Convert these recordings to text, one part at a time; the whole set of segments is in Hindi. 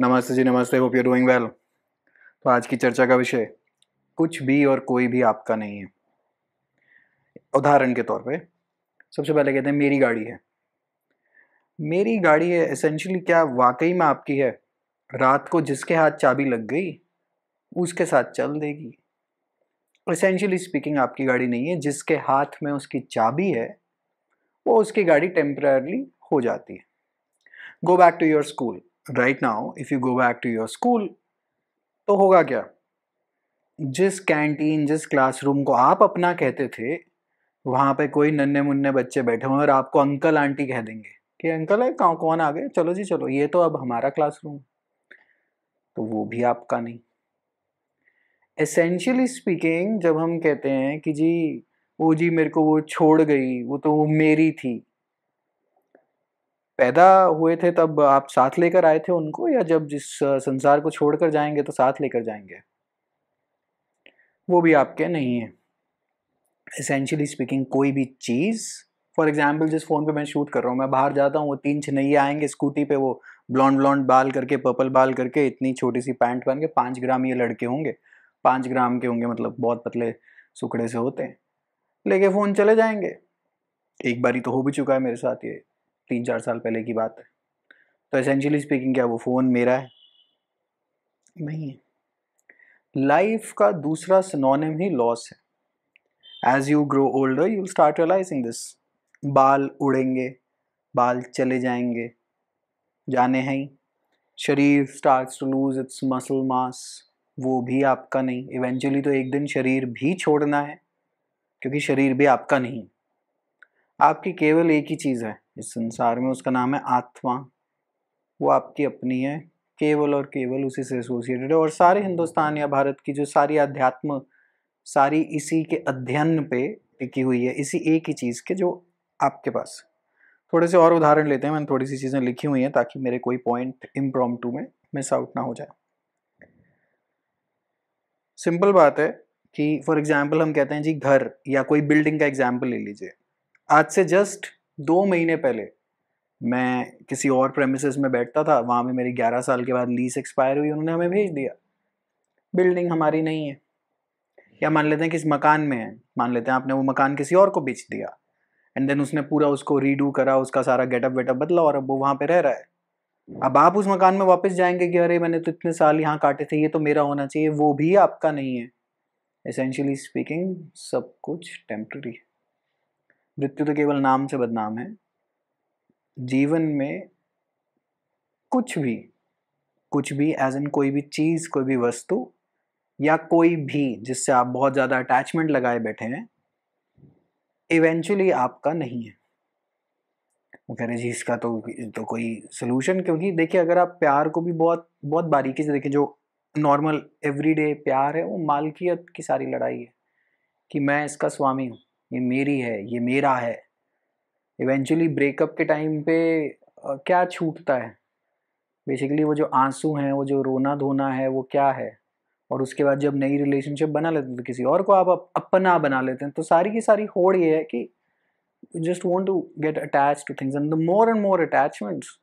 नमस्ते जी नमस्ते होप यू डूइंग वेल तो आज की चर्चा का विषय कुछ भी और कोई भी आपका नहीं है उदाहरण के तौर पे सबसे पहले कहते हैं मेरी गाड़ी है मेरी गाड़ी है एसेंशियली क्या वाकई में आपकी है रात को जिसके हाथ चाबी लग गई उसके साथ चल देगी एसेंशियली स्पीकिंग आपकी गाड़ी नहीं है जिसके हाथ में उसकी चाबी है वो उसकी गाड़ी टेम्परली हो जाती है go back to your school right now if you go back to your school तो होगा क्या जिस कैंटीन जिस क्लासरूम को आप अपना कहते थे वहाँ पे कोई नन्हे मुन्ने बच्चे बैठे हुए और आपको अंकल आंटी कह देंगे कि अंकल है कौन कौन आ गए चलो जी चलो ये तो अब हमारा क्लासरूम तो वो भी आपका नहीं एसेंशियली स्पीकिंग जब हम कहते हैं कि जी वो जी मेरे को वो छोड़ गई वो तो वो मेरी थी पैदा हुए थे तब आप साथ लेकर आए थे उनको या जब जिस संसार को छोड़कर जाएंगे तो साथ लेकर जाएंगे वो भी आपके नहीं है इसेंशली स्पीकिंग कोई भी चीज़ फॉर एग्जाम्पल जिस फ़ोन पे मैं शूट कर रहा हूँ मैं बाहर जाता हूँ वो तीन छनैये आएंगे स्कूटी पे वो ब्लॉन्ड ब्लॉन्ड बाल करके पर्पल बाल करके इतनी छोटी सी पैंट पहन के पाँच ग्राम ये लड़के होंगे पाँच ग्राम के होंगे मतलब बहुत पतले सुखड़े से होते हैं लेके फ़ोन चले जाएंगे एक बारी तो हो भी चुका है मेरे साथ ये तीन चार साल पहले की बात है तो एसेंशियली स्पीकिंग क्या वो फ़ोन मेरा है नहीं है लाइफ का दूसरा सिनोनिम ही लॉस है as you grow older you start realising this बाल उड़ेंगे बाल चले जाएंगे जाने हैं ही शरीर start to lose its muscle mass वो भी आपका नहीं इवेंचुअली तो एक दिन शरीर भी छोड़ना है क्योंकि शरीर भी आपका नहीं आपकी केवल एक ही चीज़ है इस संसार में उसका नाम है आत्मा वो आपकी अपनी है केवल और केवल उसी से एसोसिएटेड है और सारे हिंदुस्तान या भारत की जो सारी अध्यात्म सारी इसी के अध्ययन पे टिकी हुई है इसी एक ही चीज़ के जो आपके पास थोड़े से और उदाहरण लेते हैं मैंने थोड़ी सी चीज़ें लिखी हुई हैं ताकि मेरे कोई पॉइंट इम्प्रॉम में मिस आउट ना हो जाए सिंपल बात है कि फॉर एग्जाम्पल हम कहते हैं जी घर या कोई बिल्डिंग का एग्जाम्पल ले लीजिए आज से जस्ट दो महीने पहले मैं किसी और प्रेमिस में बैठता था वहाँ में मेरी ग्यारह साल के बाद लीज एक्सपायर हुई उन्होंने हमें भेज दिया बिल्डिंग हमारी नहीं है या मान लेते हैं किस मकान में है मान लेते हैं आपने वो मकान किसी और को बेच दिया एंड देन उसने पूरा उसको रीडू करा उसका सारा गेटअप वेटअप बदला और अब वो वहाँ पर रह रहा है अब आप उस मकान में वापस जाएंगे कि अरे मैंने तो इतने साल यहाँ काटे थे ये तो मेरा होना चाहिए वो भी आपका नहीं है एसेंशियली स्पीकिंग सब कुछ टेम्प्ररी है मृत्यु तो केवल नाम से बदनाम है जीवन में कुछ भी कुछ भी एज एन कोई भी चीज़ कोई भी वस्तु या कोई भी जिससे आप बहुत ज़्यादा अटैचमेंट लगाए बैठे हैं इवेंचुअली आपका नहीं है वो कह रहे जी इसका तो तो कोई सोल्यूशन क्योंकि देखिए अगर आप प्यार को भी बहुत बहुत बारीकी से देखें जो नॉर्मल एवरीडे प्यार है वो मालकियत की सारी लड़ाई है कि मैं इसका स्वामी हूँ ये मेरी है ये मेरा है इवेंचुअली ब्रेकअप के टाइम पे क्या छूटता है बेसिकली वो जो आंसू हैं वो जो रोना धोना है वो क्या है और उसके बाद जब नई रिलेशनशिप बना लेते हैं तो किसी और को आप अपना बना लेते हैं तो सारी की सारी होड़ ये है कि just want to get attach to things and the more and more attachments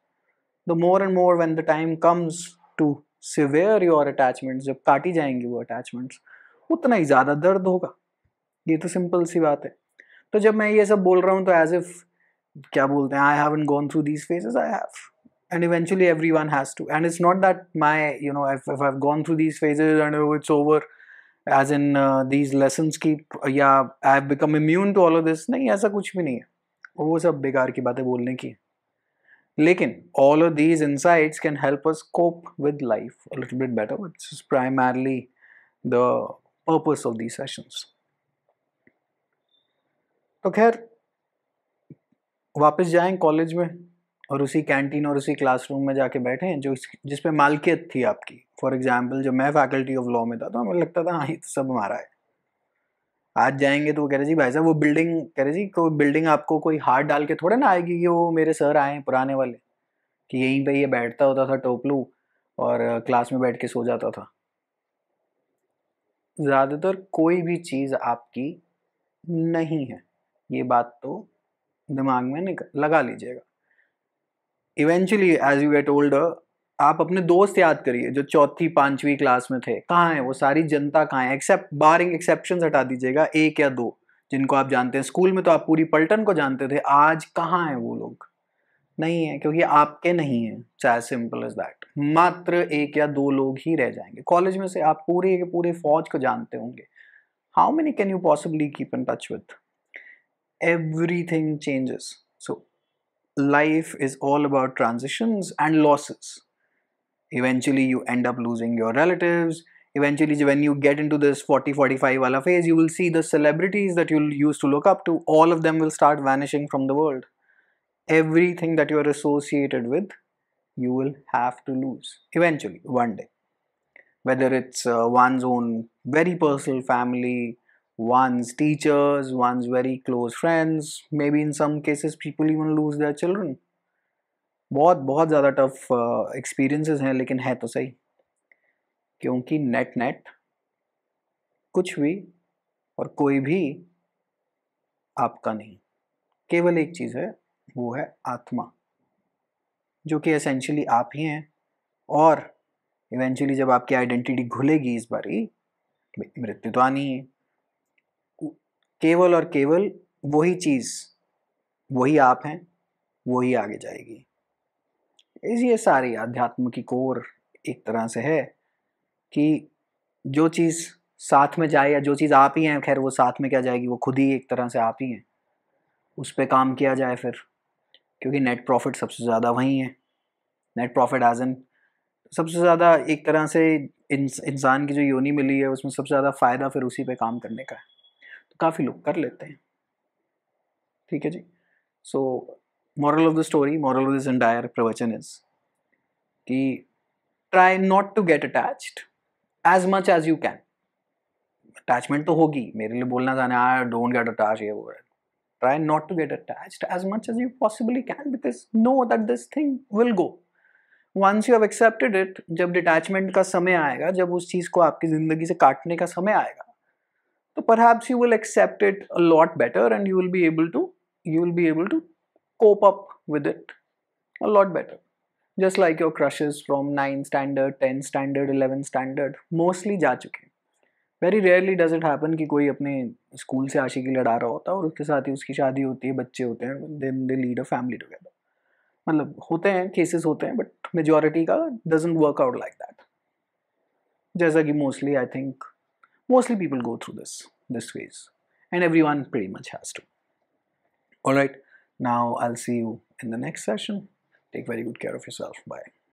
the more and more when the time comes to sever your attachments जब काटी जाएंगी वो अटैचमेंट्स उतना ही ज़्यादा दर्द होगा ये तो सिंपल सी बात है तो जब मैं ये सब बोल रहा हूँ तो एज इफ क्या बोलते हैं I haven't gone through these phases I have and eventually everyone has to and it's not that my you know if, if i've gone through these phases and oh, it's over as in uh, these lessons keep uh, yeah i've become immune to all of this नहीं ऐसा कुछ भी नहीं है और वो सब बेकार की बातें बोलने की लेकिन all of these insights can help us cope with life little bit better which is primarily the purpose of these sessions तो खैर वापस जाएं कॉलेज में और उसी कैंटीन और उसी क्लासरूम में जाके बैठे जो जिस पे मालकियत थी आपकी फॉर एग्जाम्पल जब मैं फैकल्टी ऑफ लॉ में था तो हमें लगता था हाँ तो सब हमारा है आज जाएंगे तो वो कह रहे जी भाई साहब वो बिल्डिंग कह रहे जी कोई बिल्डिंग आपको कोई हाथ डाल के थोड़े ना आएगी कि वो मेरे सर आए हैं पुराने वाले कि यहीं पर ये बैठता होता था टोपलू और क्लास में बैठ के सो जाता था ज़्यादातर कोई भी चीज़ आपकी नहीं है ये बात तो दिमाग में लगा लीजिएगा eventually as you get older आप अपने दोस्त याद करिए जो चौथी पांचवी क्लास में थे कहाँ हैं वो सारी जनता कहाँ है एक्सेप्ट बारिंग एक्सेप्शन हटा दीजिएगा एक या दो जिनको आप जानते हैं स्कूल में तो आप पूरी पलटन को जानते थे आज कहाँ हैं वो लोग नहीं है क्योंकि आपके नहीं है चाहे सिंपल इज दैट मात्र एक या दो लोग ही रह जाएंगे कॉलेज में से आप पूरे के पूरे फौज को जानते होंगे how many can you possibly keep in touch with everything changes. So life is all about transitions and losses. Eventually you end up losing your relatives. Eventually when you get into this 40-45 wala phase, you will see the celebrities that you used to look up to, all of them will start vanishing from the world. Everything that you are associated with, you will have to lose eventually, one day. Whether it's uh, one's own very personal family, one's teachers, one's very close friends, maybe in some cases people even lose their children. बहुत बहुत ज़्यादा टफ एक्सपीरियंसेस uh, हैं लेकिन है तो सही क्योंकि नेट नेट कुछ भी और कोई भी आपका नहीं केवल एक चीज़ है वो है आत्मा जो कि एसेंशली आप ही हैं और इवेंचुअली जब आपकी आइडेंटिटी घुलेगी इस बारी मृत्यु तो आनी है केवल और केवल वही चीज़ वही आप हैं वही आगे जाएगी ये सारी अध्यात्म की कोर एक तरह से है कि जो चीज़ साथ में जाए या जो चीज़ आप ही हैं खैर वो साथ में क्या जाएगी वो खुद ही एक तरह से आप ही हैं उस पर काम किया जाए फिर क्योंकि नेट प्रॉफिट सबसे ज़्यादा वहीं है नेट प्रॉफिट एज एन सबसे ज़्यादा एक तरह से इंसान की जो योनी मिली है उसमें सबसे ज़्यादा फ़ायदा फिर उसी पे काम करने का है काफ़ी लोग कर लेते हैं ठीक है जी so moral of the story moral of this entire प्रवचन इज कि try not to get attached as much as you can attachment तो होगी मेरे लिए बोलना जाना आया डोंट गेट अटैच ये वो try not to get attached as much as you possibly can because know that this thing will go once you have accepted it जब detachment का समय आएगा जब उस चीज़ को आपकी ज़िंदगी से काटने का समय आएगा perhaps you will accept it a lot better and you will be able to you will be able to cope up with it a lot better just like your crushes from 9 standard 10 standard 11 standard mostly ja chuke very rarely does it happen ki koi apne school se से आशिकी लड़ा रहा होता है और उसके साथ ही उसकी शादी होती है बच्चे होते हैं then they lead a family together मतलब होते हैं केसेस होते हैं बट मेजोरिटी का doesn't work out like that जैसा कि mostly I think mostly people go through this this ways and everyone pretty much has to all right now i'll see you in the next session take very good care of yourself bye